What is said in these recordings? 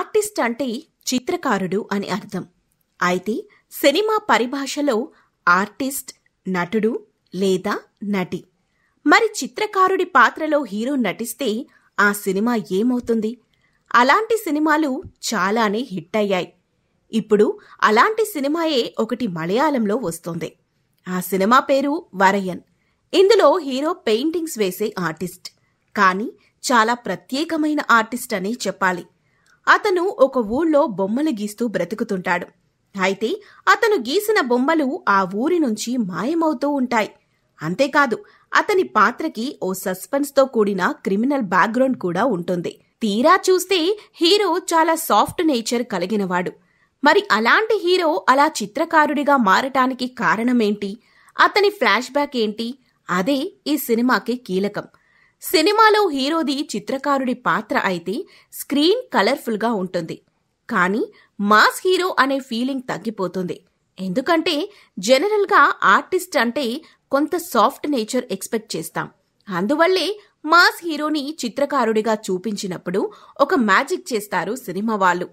artist అంటే చిత్రకారుడు అని అర్థం అయితే సినిమా పరిభాషలో ఆర్టిస్ట్ నటుడు లేదా నటి మరి చిత్రకారుడి పాత్రలో హీరో నటిస్తే ఆ సినిమా ఏమవుతుంది అలాంటి సినిమాలు చాలానే హిట్ అయ్యాయి ఇప్పుడు అలాంటి సినిమాయే ఒకటి మలయాళంలో వస్తుంది ఆ సినిమా పేరు వరయన్ ఇందులో హీరో పెయింటింగ్స్ వేసే ఆర్టిస్ట్ కానీ చాలా ప్రత్యేకమైన ఆర్టిస్ట్ అనే చెప్పాలి అతను ఒక ఊళ్ళో బొమ్మలు గీస్తూ బ్రతుకుతుంటాడు అయితే అతను గీసిన బొమ్మలు ఆ ఊరి నుంచి మాయమవుతూ ఉంటాయి అంతేకాదు అతని పాత్రకి ఓ సస్పెన్స్తో కూడిన క్రిమినల్ బ్యాక్గ్రౌండ్ కూడా ఉంటుంది తీరా చూస్తే హీరో చాలా సాఫ్ట్ నేచర్ కలిగినవాడు మరి అలాంటి హీరో అలా చిత్రకారుడిగా మారటానికి కారణమేంటి అతని ఫ్లాష్ బ్యాక్ ఏంటి అదే ఈ సినిమాకి కీలకం సినిమాలో హీరోది చిత్రకారుడి పాత్ర అయితే స్క్రీన్ కలర్ఫుల్గా ఉంటుంది కానీ మాస్ హీరో అనే ఫీలింగ్ తగ్గిపోతుంది ఎందుకంటే జనరల్గా ఆర్టిస్ట్ అంటే కొంత సాఫ్ట్ నేచర్ ఎక్స్పెక్ట్ చేస్తాం అందువల్లే మాస్ హీరోని చిత్రకారుడిగా చూపించినప్పుడు ఒక మ్యాజిక్ చేస్తారు సినిమా వాళ్ళు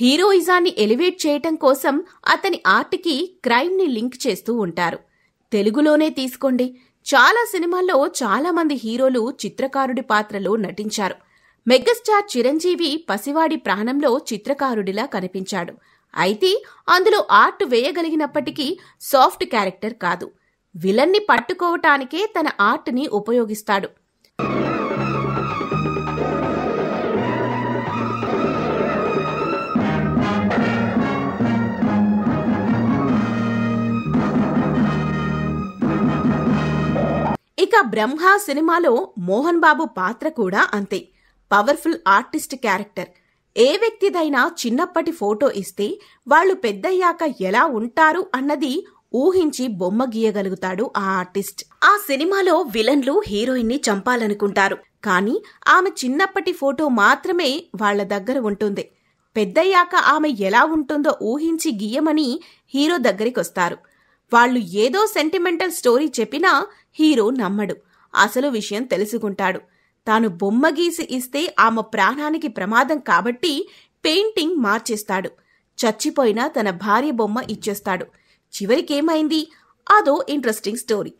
హీరోయిజాన్ని ఎలివేట్ చేయటం కోసం అతని ఆర్ట్కి క్రైమ్ని లింక్ చేస్తూ ఉంటారు తెలుగులోనే తీసుకోండి చాలా సినిమాల్లో చాలా మంది హీరోలు చిత్రకారుడి పాత్రలో నటించారు మెగాస్టార్ చిరంజీవి పసివాడి ప్రాణంలో చిత్రకారుడిలా కనిపించాడు అయితే అందులో ఆర్ట్ వేయగలిగినప్పటికీ సాఫ్ట్ క్యారెక్టర్ కాదు విలన్ని పట్టుకోవటానికే తన ఆర్ట్ని ఉపయోగిస్తాడు ఇక బ్రహ్మ సినిమాలో మోహన్ బాబు పాత్ర కూడా అంతే పవర్ఫుల్ ఆర్టిస్ట్ క్యారెక్టర్ ఏ వ్యక్తిదైనా చిన్నప్పటి ఫోటో ఇస్తే వాళ్ళు పెద్దయ్యాక ఎలా ఉంటారు అన్నది ఊహించి బొమ్మ గీయగలుగుతాడు ఆ ఆర్టిస్ట్ ఆ సినిమాలో విలన్లు హీరోయిన్ని చంపాలనుకుంటారు కానీ ఆమె చిన్నప్పటి ఫోటో మాత్రమే వాళ్ల దగ్గర ఉంటుంది పెద్దయ్యాక ఆమె ఎలా ఉంటుందో ఊహించి గీయమని హీరో దగ్గరికొస్తారు వాళ్ళు ఏదో సెంటిమెంటల్ స్టోరీ చెప్పినా హీరో నమ్మడు అసలు విషయం తెలుసుకుంటాడు తాను బొమ్మ గీసి ఇస్తే ఆమె ప్రాణానికి ప్రమాదం కాబట్టి పెయింటింగ్ మార్చేస్తాడు చచ్చిపోయినా తన భార్య బొమ్మ ఇచ్చేస్తాడు చివరికేమైంది అదో ఇంట్రెస్టింగ్ స్టోరీ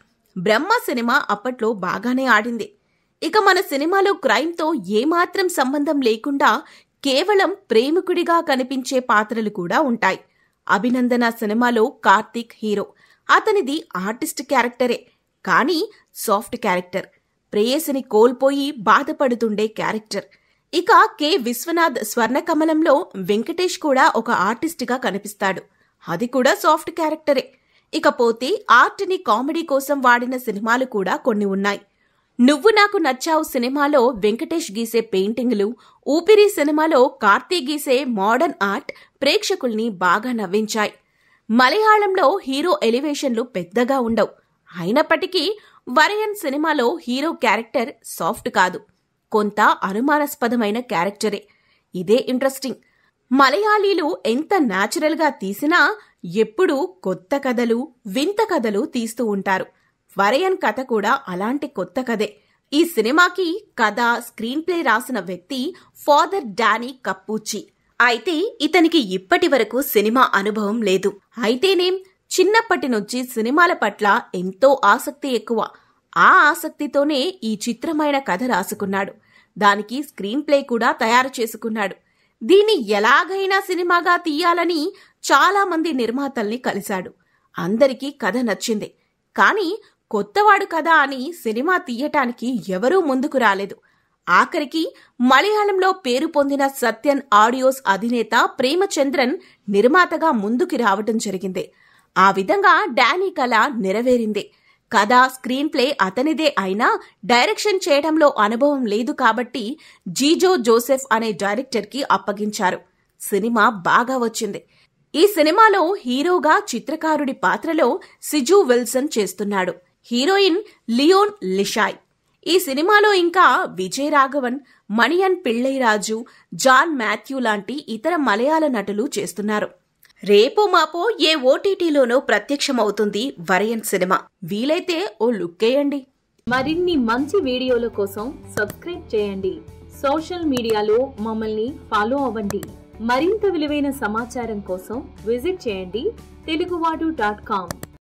బ్రహ్మ సినిమా అప్పట్లో బాగానే ఆడింది ఇక మన సినిమాలో క్రైమ్తో ఏమాత్రం సంబంధం లేకుండా కేవలం ప్రేమికుడిగా కనిపించే పాత్రలు కూడా ఉంటాయి అభినందన సినిమాలో కార్తీక్ హీరో అతనిది ఆర్టిస్ట్ క్యారెక్టరే కానీ సాఫ్ట్ క్యారెక్టర్ ప్రేయసిని కోల్పోయి బాధపడుతుండే క్యారెక్టర్ ఇక కె విశ్వనాథ్ స్వర్ణకమలంలో వెంకటేష్ కూడా ఒక ఆర్టిస్ట్గా కనిపిస్తాడు అది కూడా సాఫ్ట్ క్యారెక్టరే ఇకపోతే ఆర్ట్ని కామెడీ కోసం వాడిన సినిమాలు కూడా కొన్ని ఉన్నాయి నువ్వు నాకు నచ్చావు సినిమాలో వెంకటేష్ గీసే పెయింటింగ్లు ఊపిరి సినిమాలో కార్తీ గీసే మోడర్న్ ఆర్ట్ ప్రేక్షకుల్ని బాగా నవ్వించాయి మలయాళంలో హీరో ఎలివేషన్లు పెద్దగా ఉండవు అయినప్పటికీ వరయన్ సినిమాలో హీరో క్యారెక్టర్ సాఫ్ట్ కాదు కొంత అనుమానాస్పదమైన క్యారెక్టరే ఇదే ఇంట్రెస్టింగ్ మలయాళీలు ఎంత న్యాచురల్గా తీసినా ఎప్పుడూ కొత్త కథలు వింత కథలు తీస్తూ ఉంటారు వరయన్ కథ కూడా అలాంటి కొత్త కథే ఈ సినిమాకి కథ స్క్రీన్ ప్లే రాసిన వ్యక్తి ఫాదర్ డానీ కప్పూచి అయితే ఇతనికి ఇప్పటి వరకు సినిమా అనుభవం లేదు అయితేనేం చిన్నప్పటి నుంచి సినిమాల పట్ల ఎంతో ఆసక్తి ఎక్కువ ఆ ఆసక్తితోనే ఈ చిత్రమైన కథ రాసుకున్నాడు దానికి స్క్రీన్ ప్లే కూడా తయారు చేసుకున్నాడు దీన్ని ఎలాగైనా సినిమాగా తీయాలని చాలామంది నిర్మాతల్ని కలిశాడు అందరికీ కథ నచ్చింది కానీ కొత్తవాడు కదా అని సినిమా తీయటానికి ఎవరూ ముందుకు రాలేదు ఆఖరికి మలయాళంలో పేరు పొందిన సత్యన్ ఆడియోస్ అధినేత ప్రేమచంద్రన్ నిర్మాతగా ముందుకు రావటం జరిగింది ఆ విధంగా డానీ కళ నెరవేరింది కథ స్క్రీన్ ప్లే అతనిదే అయినా డైరెక్షన్ చేయడంలో అనుభవం లేదు కాబట్టి జీజో జోసెఫ్ అనే డైరెక్టర్కి అప్పగించారు సినిమా బాగా వచ్చింది ఈ సినిమాలో హీరోగా చిత్రకారుడి పాత్రలో సిజు విల్సన్ చేస్తున్నాడు హీరోయిన్ లియోన్ లిషాయ్ ఈ సినిమాలో ఇంకా విజయ్ రాఘవన్ మణియన్ పిళ్ళైరాజు జాన్ మాథ్యూ లాంటి ఇతర మలయాళ నటులు చేస్తున్నారు రేపో మాపో ఏ ఓటీటీలోనో ప్రత్యక్షమవుతుంది వరయన్ సినిమా వీలైతే ఓ లుక్కేయండి మరిన్ని మంచి వీడియోల కోసం సబ్స్క్రైబ్ చేయండి సోషల్ మీడియాలో మమ్మల్ని ఫాలో అవ్వండి మరింత విలువైన సమాచారం కోసం విజిట్ చేయండి తెలుగువాడు డాట్ కామ్